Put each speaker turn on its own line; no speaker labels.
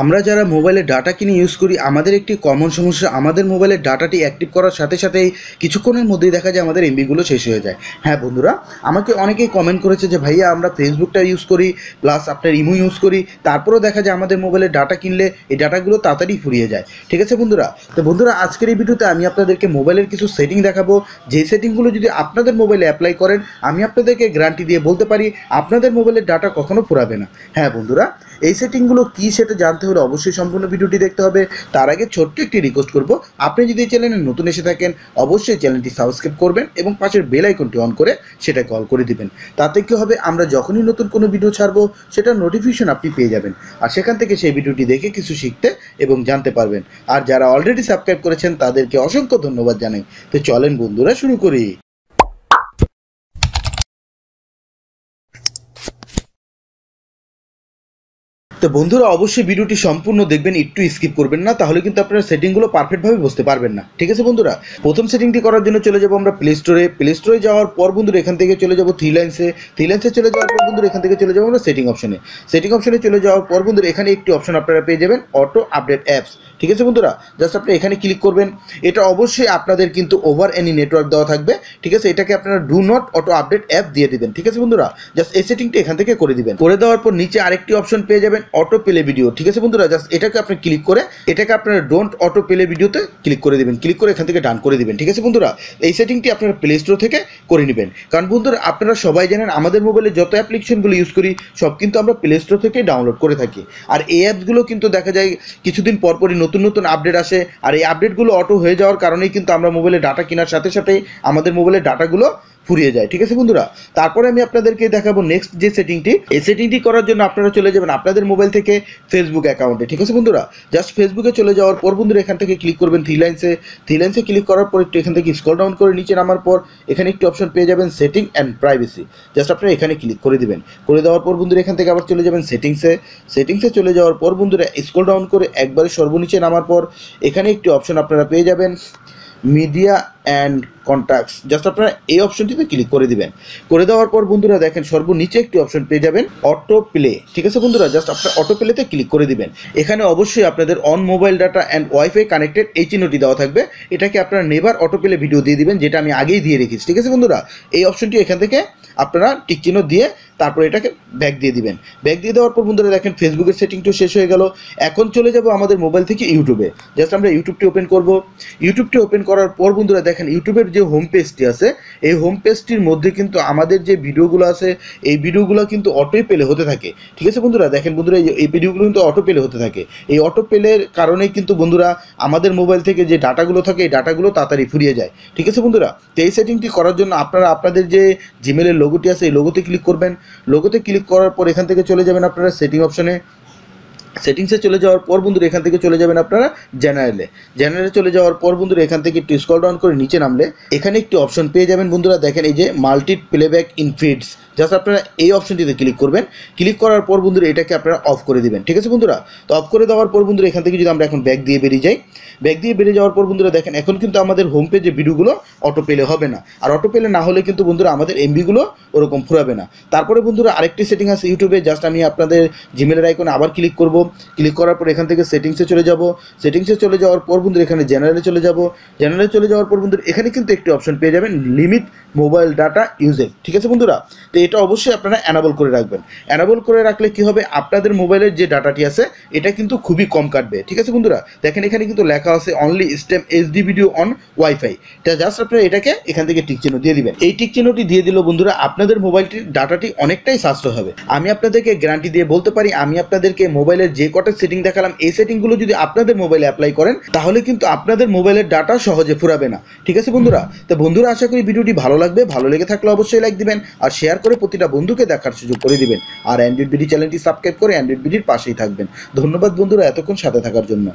আমরা যারা মোবাইলে ডাটা কিনে ইউজ করি আমাদের একটি কমন সমস্যা আমাদের মোবাইলের ডাটাটি অ্যাক্টিভ করার সাথে সাথেই কিছুক্ষণের মধ্যেই দেখা যায় আমাদের এমবিগুলো শেষ হয়ে যায় হ্যাঁ বন্ধুরা আমাকে অনেকেই কমেন্ট করেছে যে ভাইয়া আমরা ফেসবুকটা ইউজ করি প্লাস আপনার ইমো ইউজ করি তারপরেও দেখা যায় আমাদের মোবাইলে ডাটা কিনলে এই ডাটাগুলো তাড়াতাড়ি ফুরিয়ে যায় ঠিক আছে বন্ধুরা তো বন্ধুরা আজকের এই ভিডিওতে আমি আপনাদেরকে মোবাইলের কিছু সেটিং দেখাবো যে সেটিংগুলো যদি আপনাদের মোবাইলে অ্যাপ্লাই করেন আমি আপনাদেরকে গ্যারান্টি দিয়ে বলতে পারি আপনাদের মোবাইলের ডাটা কখনো ফুরাবে না হ্যাঁ বন্ধুরা এই সেটিংগুলো কী সেটা জানতে হলে অবশ্যই সম্পূর্ণ ভিডিওটি দেখতে হবে তার আগে ছোট্ট একটি রিকোয়েস্ট করব আপনি যদি চ্যানেলে নতুন এসে থাকেন অবশ্যই চ্যানেলটি সাবস্ক্রাইব করবেন এবং পাশের বেল আইকনটি অন করে সেটা কল করে দিবেন তাতে কী হবে আমরা যখনই নতুন কোনো ভিডিও ছাড়বো সেটার নোটিফিকেশন আপনি পেয়ে যাবেন আর সেখান থেকে সেই ভিডিওটি দেখে কিছু শিখতে এবং জানতে পারবেন আর যারা অলরেডি সাবস্ক্রাইব করেছেন তাদেরকে অসংখ্য ধন্যবাদ জানাই তো চলেন বন্ধুরা শুরু করি তো বন্ধুরা অবশ্যই ভিডিওটি সম্পূর্ণ দেখবেন একটু স্কিপ করবেন না তাহলে কিন্তু আপনারা সেটিংগুলো পারফেক্টভাবে বুঝতে পারবেন না ঠিক আছে বন্ধুরা প্রথম সেটিংটি করার জন্য চলে যাবো আমরা প্লে স্টোরে প্লে স্টোরে যাওয়ার পর বন্ধুরা এখান থেকে চলে যাবো থ্রি লাইন্সে থ্রি লাইন্সে চলে যাওয়ার পর বন্ধুরা এখান থেকে চলে যাবো আমরা সেটিং অপশনে সেটিং অপশনে চলে যাওয়ার পর বন্ধুরা এখানে একটি অপশন আপনারা পেয়ে যাবেন অটো আপডেট অ্যাপস ঠিক আছে বন্ধুরা জাস্ট আপনি এখানে ক্লিক করবেন এটা অবশ্যই আপনাদের কিন্তু ওভার এনি নেটওয়ার্ক দেওয়া থাকবে ঠিক আছে এটাকে আপনারা do not auto update app দিয়ে দিবেন ঠিক আছে বন্ধুরা জাস্ট এই সেটিংটি এখান থেকে করে দিবেন করে দেওয়ার পর নিচে আরেকটি অপশন পেয়ে যাবেন অটো প্লে ভিডিও ঠিক আছে বন্ধুরা জাস্ট এটাকে আপনি ক্লিক করে এটাকে আপনারা ডোন্ট অটো প্লে ভিডিওতে ক্লিক করে দেবেন ক্লিক করে এখান থেকে ডান করে দেবেন ঠিক আছে বন্ধুরা এই সেটিংটি আপনারা প্লে স্টোর থেকে করে নেবেন কারণ বন্ধুরা আপনারা সবাই জানেন আমাদের মোবাইলে যত অ্যাপ্লিকেশনগুলো ইউজ করি সব কিন্তু আমরা প্লে স্টোর থেকে ডাউনলোড করে থাকি আর এই অ্যাপসগুলো কিন্তু দেখা যায় কিছুদিন পরপরই নতুন নতুন আপডেট আসে আর এই আপডেটগুলো অটো হয়ে যাওয়ার কারণেই কিন্তু আমরা মোবাইলে ডাটা কেনার সাথে সাথে আমাদের মোবাইলে ডাটাগুলো ফুরিয়ে যায় ঠিক আছে বন্ধুরা তারপরে আমি আপনাদেরকে দেখাবো নেক্সট যে সেটিংটি এই সেটিংটি করার জন্য আপনারা চলে যাবেন আপনাদের মোবাইল থেকে ফেসবুক অ্যাকাউন্টে ঠিক আছে বন্ধুরা জাস্ট ফেসবুকে চলে যাওয়ার পর বন্ধুরা এখান থেকে ক্লিক করবেন থ্রি লাইন্সে থ্রি লাইন্সে ক্লিক করার পর একটু এখান থেকে স্ক্রল ডাউন করে নিচে নামার পর এখানে একটি অপশন পেয়ে যাবেন সেটিং অ্যান্ড প্রাইভেসি জাস্ট আপনারা এখানে ক্লিক করে দিবেন করে দেওয়ার পর বন্ধুরা এখান থেকে আবার চলে যাবেন সেটিংসে সেটিংসে চলে যাওয়ার পর বন্ধুরা স্ক্রল ডাউন করে একবারে সর্বনিচে নামার পর এখানে একটি অপশন আপনারা পেয়ে যাবেন মিডিয়া অ্যান্ড কন্ট্যাক্টস জাস্ট আপনারা এই অপশনটিতে ক্লিক করে দিবেন করে দেওয়ার পর বন্ধুরা দেখেন সর্বনিচে একটি অপশন পেয়ে যাবেন অটো প্লে ঠিক আছে বন্ধুরা জাস্ট আপনারা অটো প্লেতে ক্লিক করে দিবেন এখানে অবশ্যই আপনাদের on mobile data and wifi connected এই চিহ্নটি দেওয়া থাকবে এটাকে আপনারা নেবার অটো প্লে ভিডিও দিয়ে দিবেন যেটা আমি আগেই দিয়ে রেখেছি ঠিক আছে বন্ধুরা এই অপশনটি এখান থেকে আপনারা টিক চিহ্ন দিয়ে তারপর এটাকে ব্যাক দিয়ে দিবেন ব্যাক দিয়ে দেওয়ার পর বন্ধুরা দেখেন ফেসবুকের সেটিংটিও শেষ হয়ে গেল এখন চলে যাব আমাদের মোবাইল থেকে ইউটিউবে জাস্ট আমরা ইউটিউবটি ওপেন করব ইউটিউবটি ওপেন করার পর বন্ধুরা দেখেন ইউটিউবের যে হোম পেজটি আছে এই হোম পেজটির মধ্যে কিন্তু আমাদের যে ভিডিওগুলো আছে এই ভিডিওগুলো কিন্তু অটোই পেলে হতে থাকে ঠিক আছে বন্ধুরা দেখেন বন্ধুরা এই ভিডিওগুলো কিন্তু অটো পেলে হতে থাকে এই অটো পেলের কারণেই কিন্তু বন্ধুরা আমাদের মোবাইল থেকে যে ডাটাগুলো থাকে এই ডাটাগুলো তাড়াতাড়ি ফুরিয়ে যায় ঠিক আছে বন্ধুরা তো এই সেটিংটি করার জন্য আপনারা আপনাদের যে জিমেলের লোগোটি আছে এই লোগোতে ক্লিক করবেন লোগোতে ক্লিক করার পর এখান থেকে চলে যাবেন আপনারা সেটিং অপশনে সেটিংসে চলে যাওয়ার পর বন্ধু এখান থেকে চলে যাবেন আপনারা জেনারেলে জেনারেলে চলে যাওয়ার পর বন্ধু এখান থেকে একটু স্কল ডাউন করে নিচে নামলে এখানে একটি অপশন পেয়ে যাবেন বন্ধুরা দেখেন এই যে মাল্টি প্লেব্যাক ইনফিডস জাস্ট আপনারা এই অপশনটিতে ক্লিক করবেন ক্লিক করার পর বন্ধুরা এটাকে আপনারা অফ করে দেবেন ঠিক আছে বন্ধুরা তো অফ করে দেওয়ার পর বন্ধু এখান থেকে যদি আমরা এখন ব্যাগ দিয়ে বেরিয়ে যাই ব্যাগ দিয়ে বেরিয়ে যাওয়ার পর বন্ধুরা দেখেন এখন কিন্তু আমাদের হোম পেজে ভিডিওগুলো অটো পেলে হবে না আর অটো পেলে না হলে কিন্তু বন্ধুরা আমাদের এমবিগুলো ওরকম ফুরাবে না তারপরে বন্ধুরা আরেকটি সেটিং আছে ইউটিউবে জাস্ট আমি আপনাদের জিমেলের আইকনে আবার ক্লিক করবো ক্লিক করার পর এখান থেকে সেটিংসে চলে যাব সেটিংসে চলে যাওয়ার পর বন্ধুর এখানে জেনারেলে চলে যাব জেনারেলে চলে যাওয়ার পর বন্ধুর এখানে কিন্তু একটি অপশন পেয়ে যাবেন লিমিট মোবাইল ডাটা ইউজেজ ঠিক আছে বন্ধুরা তো এটা অবশ্যই আপনারা অ্যানাবল করে রাখবেন অ্যানাবল করে রাখলে কি হবে আপনাদের মোবাইলের যে ডাটাটি আছে এটা কিন্তু খুবই কম কাটবে ঠিক আছে বন্ধুরা দেখেন এখানে কিন্তু লেখা আছে only stream HD video on wifi তা জাস্ট আপনারা এটাকে এখান থেকে টিক চিহ্ন দিয়ে দিবেন এই টিক চিহ্নটি দিয়ে দিল বন্ধুরা আপনাদের মোবাইলটির ডাটাটি অনেকটাই সাশ্রয় হবে আমি আপনাদেরকে গ্যারান্টি দিয়ে বলতে পারি আমি আপনাদেরকে মোবাইলের যে কটা সেটিং দেখালাম এই সেটিংগুলো যদি আপনাদের মোবাইলে অ্যাপ্লাই করেন তাহলে কিন্তু আপনাদের মোবাইলের ডাটা সহজে ফুরাবে না ঠিক আছে বন্ধুরা তো বন্ধুরা আশা করি ভিডিওটি ভালো লাগবে ভালো লেগে থাকলে অবশ্যই লাইক দিবেন আর শেয়ার করে প্রতিটা বন্ধুকে দেখার সুযোগ করে দিবেন আর অ্যান্ড্রয়েড বিডি চ্যানেলটি সাবস্ক্রাইব করে অ্যান্ড্রয়েড বিডির পাশেই থাকবেন ধন্যবাদ বন্ধুরা এতক্ষণ সাথে থাকার জন্য